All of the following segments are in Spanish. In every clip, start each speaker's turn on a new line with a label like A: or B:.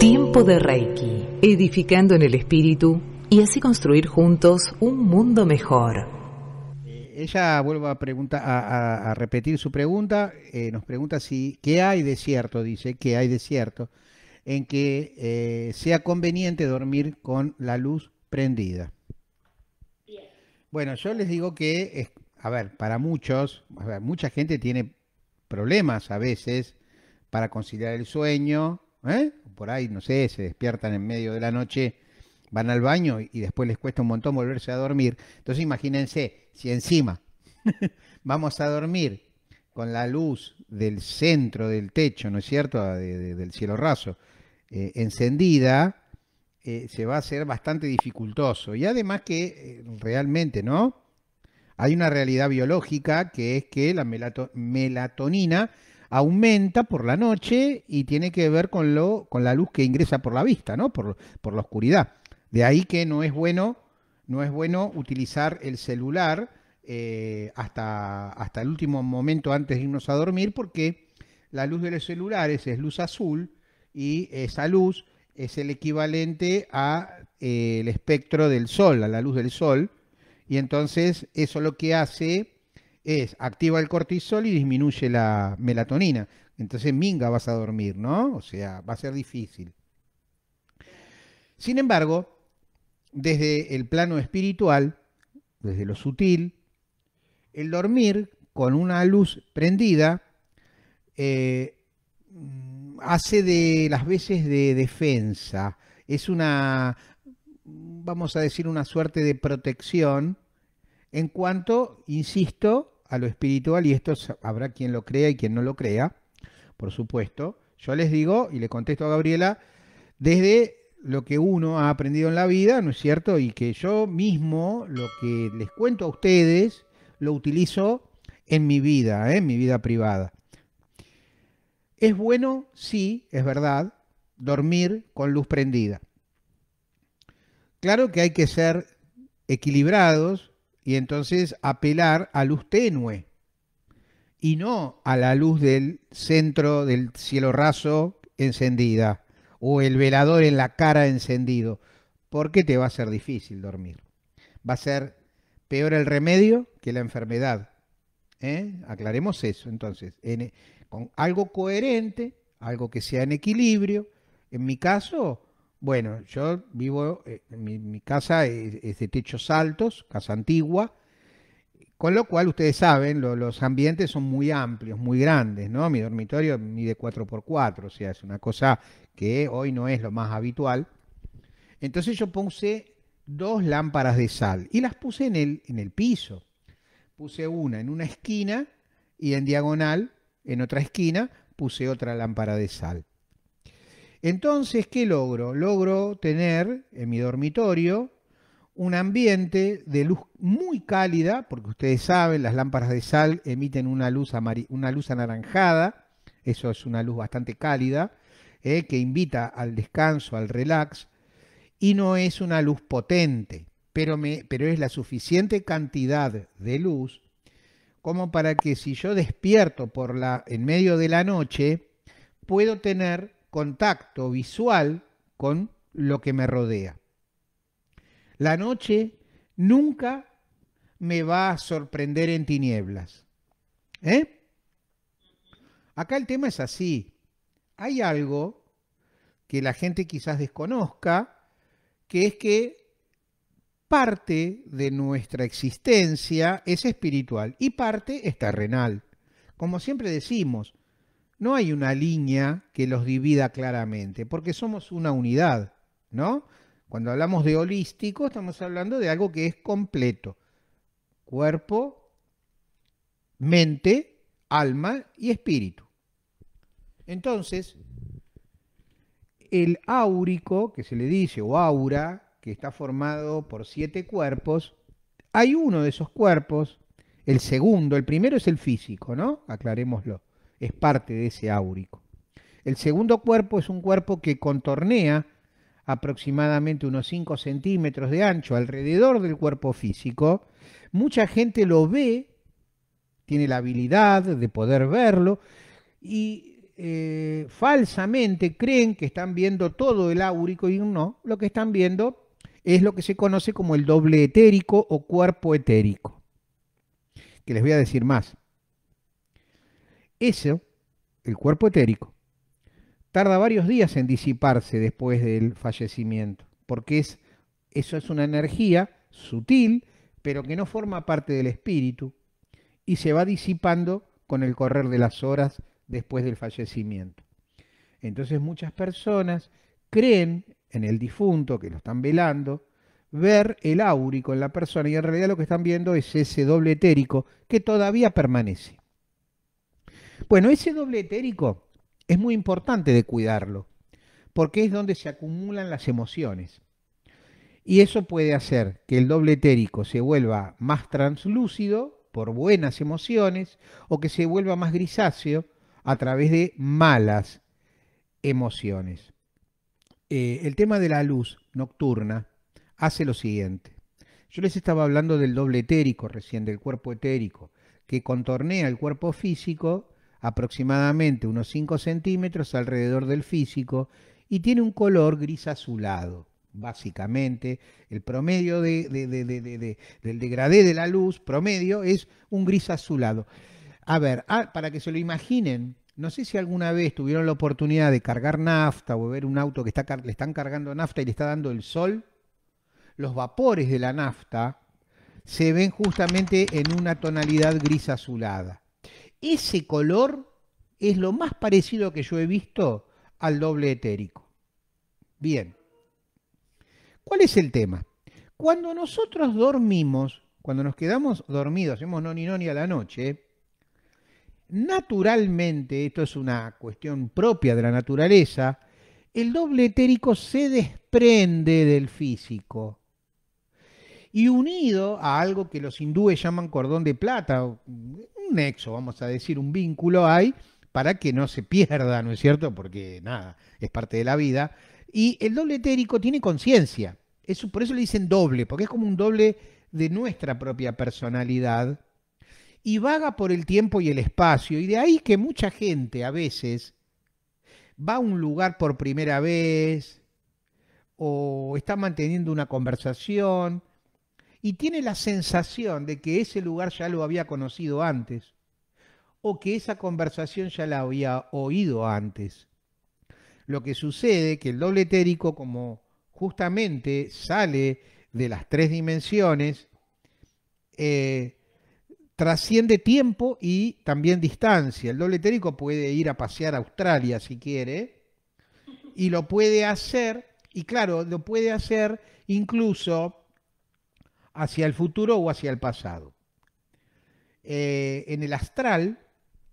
A: Tiempo de Reiki, edificando en el espíritu y así construir juntos un mundo mejor. Eh, ella vuelve a, a, repetir su pregunta, eh, nos pregunta si qué hay de cierto, dice, qué hay de cierto, en que eh, sea conveniente dormir con la luz prendida. Bueno, yo les digo que, a ver, para muchos, a ver, mucha gente tiene problemas a veces para conciliar el sueño, ¿eh? por ahí, no sé, se despiertan en medio de la noche, van al baño y después les cuesta un montón volverse a dormir. Entonces imagínense, si encima vamos a dormir con la luz del centro del techo, ¿no es cierto?, ah, del cielo raso, eh, encendida, eh, se va a hacer bastante dificultoso. Y además que realmente, ¿no? Hay una realidad biológica que es que la melatonina aumenta por la noche y tiene que ver con, lo, con la luz que ingresa por la vista, ¿no? Por, la oscuridad. De ahí que no es bueno, no es bueno utilizar el celular eh, hasta, hasta el último momento antes de irnos a dormir porque la luz de los celulares es luz azul y esa luz es el equivalente al eh, el espectro del sol, a la luz del sol. Y entonces eso lo que hace es activa el cortisol y disminuye la melatonina. Entonces, minga vas a dormir, ¿no? O sea, va a ser difícil. Sin embargo, desde el plano espiritual, desde lo sutil, el dormir con una luz prendida eh, mm, hace de las veces de defensa. Es una, vamos a decir, una suerte de protección en cuanto, insisto, a lo espiritual, y esto habrá quien lo crea y quien no lo crea, por supuesto, yo les digo y le contesto a Gabriela desde lo que uno ha aprendido en la vida, ¿no es cierto? Y que yo mismo lo que les cuento a ustedes lo utilizo en mi vida, ¿eh? en mi vida privada. Es bueno, sí, es verdad, dormir con luz prendida. Claro que hay que ser equilibrados y entonces apelar a luz tenue y no a la luz del centro del cielo raso encendida o el velador en la cara encendido, porque te va a ser difícil dormir. Va a ser peor el remedio que la enfermedad. ¿Eh? Aclaremos eso entonces, e, con algo coherente, algo que sea en equilibrio. En mi caso, bueno, yo vivo, eh, mi, casa es, de techos altos, casa antigua, con lo cual ustedes saben, los ambientes son muy amplios, muy grandes, ¿no? Mi dormitorio mide 4x4, o sea, es una cosa que hoy no es lo más habitual. Entonces yo puse dos lámparas de sal y las puse en el, en el piso. Puse una en una esquina y en diagonal, en otra esquina, puse otra lámpara de sal. Entonces, ¿qué logro? Logro tener en mi dormitorio un ambiente de luz muy cálida, porque ustedes saben, las lámparas de sal emiten una luz, una luz anaranjada, eso es una luz bastante cálida, eh, que invita al descanso, al relax, y no es una luz potente, pero, me, pero es la suficiente cantidad de luz como para que si yo despierto por la, en medio de la noche, puedo tener contacto visual con lo que me rodea. La noche nunca me va a sorprender en tinieblas. ¿eh? Acá el tema es así. Hay algo que la gente quizás desconozca, que es que parte de nuestra existencia es espiritual y parte es terrenal. Como siempre decimos, no hay una línea que los divida claramente, porque somos una unidad, ¿no? Cuando hablamos de holístico, estamos hablando de algo que es completo. Cuerpo, mente, alma y espíritu. Entonces, el áurico, que se le dice, o aura, que está formado por siete cuerpos, hay uno de esos cuerpos, el segundo, el primero es el físico, ¿no? Aclarémoslo es parte de ese áurico. El segundo cuerpo es un cuerpo que contornea aproximadamente unos 5 centímetros de ancho alrededor del cuerpo físico. Mucha gente lo ve, tiene la habilidad de poder verlo y eh, falsamente creen que están viendo todo el áurico y no, lo que están viendo es lo que se conoce como el doble etérico o cuerpo etérico. Que les voy a decir más. Eso, el cuerpo etérico, tarda varios días en disiparse después del fallecimiento, porque es, eso es una energía sutil, pero que no forma parte del espíritu y se va disipando con el correr de las horas después del fallecimiento. Entonces muchas personas creen en el difunto que lo están velando, ver el áurico en la persona y en realidad lo que están viendo es ese doble etérico que todavía permanece. Bueno, ese doble etérico es muy importante de cuidarlo, porque es donde se acumulan las emociones. Y eso puede hacer que el doble etérico se vuelva más translúcido por buenas emociones o que se vuelva más grisáceo a través de malas emociones. Eh, el tema de la luz nocturna hace lo siguiente. Yo les estaba hablando del doble etérico recién, del cuerpo etérico, que contornea el cuerpo físico aproximadamente unos 5 centímetros alrededor del físico y tiene un color gris azulado. Básicamente, el promedio del degradé de la luz, promedio, es un gris azulado. A ver, ah, para que se lo imaginen, no sé si alguna vez tuvieron la oportunidad de cargar nafta o ver un auto que está, le están cargando nafta y le está dando el sol. Los vapores de la nafta se ven justamente en una tonalidad gris azulada ese color es lo más parecido que yo he visto al doble etérico. Bien. ¿Cuál es el tema? Cuando nosotros dormimos, cuando nos quedamos dormidos, hacemos no ni a la noche, naturalmente, esto es una cuestión propia de la naturaleza, el doble etérico se desprende del físico. Y unido a algo que los hindúes llaman cordón de plata, nexo, vamos a decir, un vínculo hay para que no se pierda, ¿no es cierto? Porque nada, es parte de la vida. Y el doble etérico tiene conciencia. Eso, por eso le dicen doble, porque es como un doble de nuestra propia personalidad. Y vaga por el tiempo y el espacio. Y de ahí que mucha gente a veces va a un lugar por primera vez o está manteniendo una conversación y tiene la sensación de que ese lugar ya lo había conocido antes o que esa conversación ya la había oído antes. Lo que sucede que el doble etérico, como justamente sale de las tres dimensiones, eh, trasciende tiempo y también distancia. El doble etérico puede ir a pasear a Australia si quiere, y lo puede hacer, y claro, lo puede hacer incluso hacia el futuro o hacia el pasado. Eh, en el astral,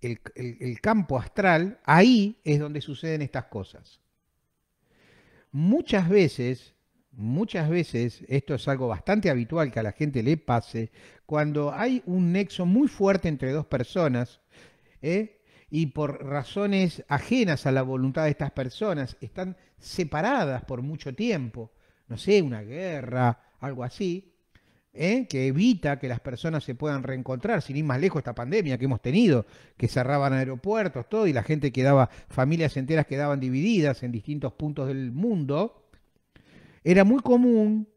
A: el, campo astral, ahí es donde suceden estas cosas. Muchas veces, muchas veces, esto es algo bastante habitual que a la gente le pase, cuando hay un nexo muy fuerte entre dos personas, ¿eh? y por razones ajenas a la voluntad de estas personas, están separadas por mucho tiempo, no sé, una guerra, algo así, ¿eh? que evita que las personas se puedan reencontrar, sin ir más lejos esta pandemia que hemos tenido, que cerraban aeropuertos, todo, y la gente quedaba, familias enteras quedaban divididas en distintos puntos del mundo, era muy común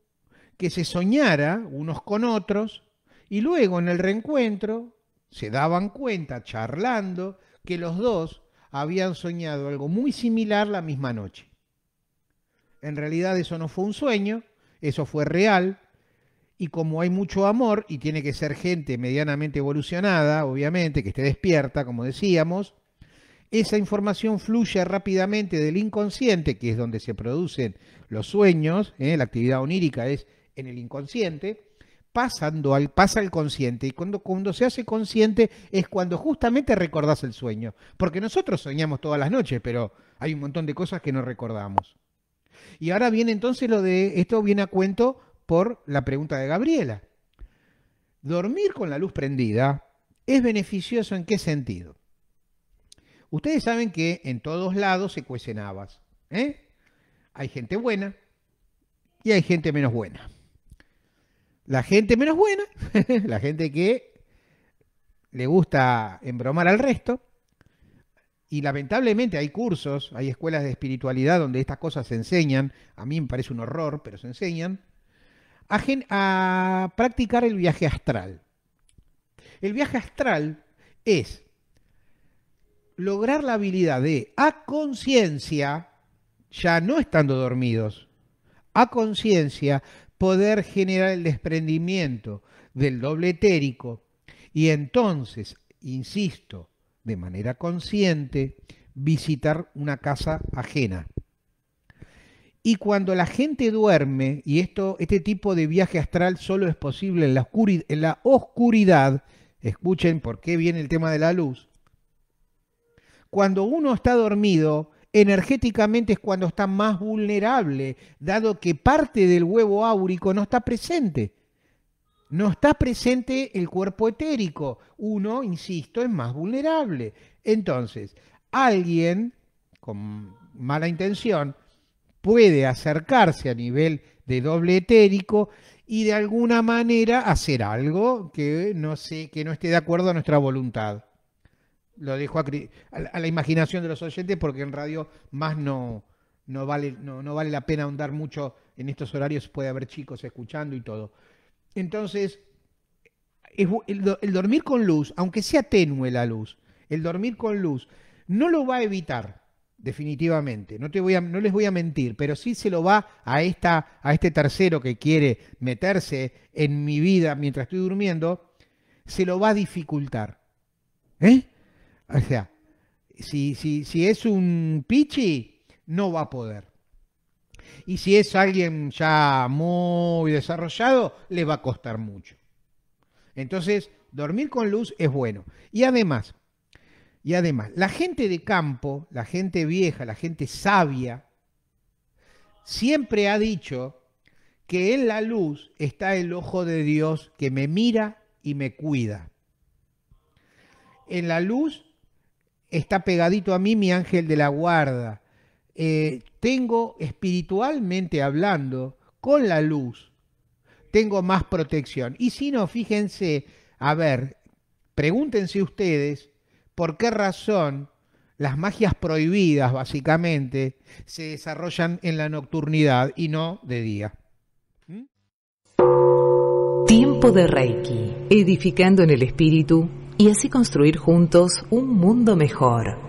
A: que se soñara unos con otros y luego en el reencuentro se daban cuenta, charlando, que los dos habían soñado algo muy similar la misma noche. En realidad eso no fue un sueño, eso fue real, y como hay mucho amor y tiene que ser gente medianamente evolucionada, obviamente, que esté despierta, como decíamos, esa información fluye rápidamente del inconsciente, que es donde se producen los sueños, ¿eh? la actividad onírica es en el inconsciente, pasando al, pasa al consciente. Y cuando, cuando se hace consciente es cuando justamente recordás el sueño. Porque nosotros soñamos todas las noches, pero hay un montón de cosas que no recordamos. Y ahora viene entonces lo de, esto viene a cuento por la pregunta de Gabriela. Dormir con la luz prendida es beneficioso en qué sentido? Ustedes saben que en todos lados se cuecen habas. ¿eh? Hay gente buena y hay gente menos buena. La gente menos buena, la gente que le gusta embromar al resto, y lamentablemente hay cursos, hay escuelas de espiritualidad donde estas cosas se enseñan, a mí me parece un horror, pero se enseñan, a, practicar el viaje astral. El viaje astral es lograr la habilidad de a conciencia, ya no estando dormidos, a conciencia poder generar el desprendimiento del doble etérico y entonces, insisto, de manera consciente, visitar una casa ajena. Y cuando la gente duerme, y esto, este tipo de viaje astral solo es posible en la, en la oscuridad, escuchen por qué viene el tema de la luz, cuando uno está dormido, energéticamente es cuando está más vulnerable, dado que parte del huevo áurico no está presente. No está presente el cuerpo etérico. Uno, insisto, es más vulnerable. Entonces, alguien con mala intención puede acercarse a nivel de doble etérico y de alguna manera hacer algo que no, sé, que no esté de acuerdo a nuestra voluntad. Lo dejo a, la imaginación de los oyentes porque en radio más no, no vale, no, vale la pena ahondar mucho en estos horarios, puede haber chicos escuchando y todo. Entonces, el, el dormir con luz, aunque sea tenue la luz, el dormir con luz, no lo va a evitar definitivamente. No, te voy a, no les voy a mentir, pero sí se lo va a, esta, a este tercero que quiere meterse en mi vida mientras estoy durmiendo, se lo va a dificultar. ¿Eh? O sea, si, si, si es un pichi, no va a poder. Y si es alguien ya muy desarrollado, le va a costar mucho. Entonces, dormir con luz es bueno. Y además, y además, la gente de campo, la gente vieja, la gente sabia, siempre ha dicho que en la luz está el ojo de Dios que me mira y me cuida. En la luz está pegadito a mí mi ángel de la guarda. Eh, tengo espiritualmente hablando con la luz, tengo más protección. Y si no, fíjense, a ver, pregúntense ustedes por qué razón las magias prohibidas, básicamente, se desarrollan en la nocturnidad y no de día. ¿Mm? Tiempo de Reiki, edificando en el espíritu y así construir juntos un mundo mejor.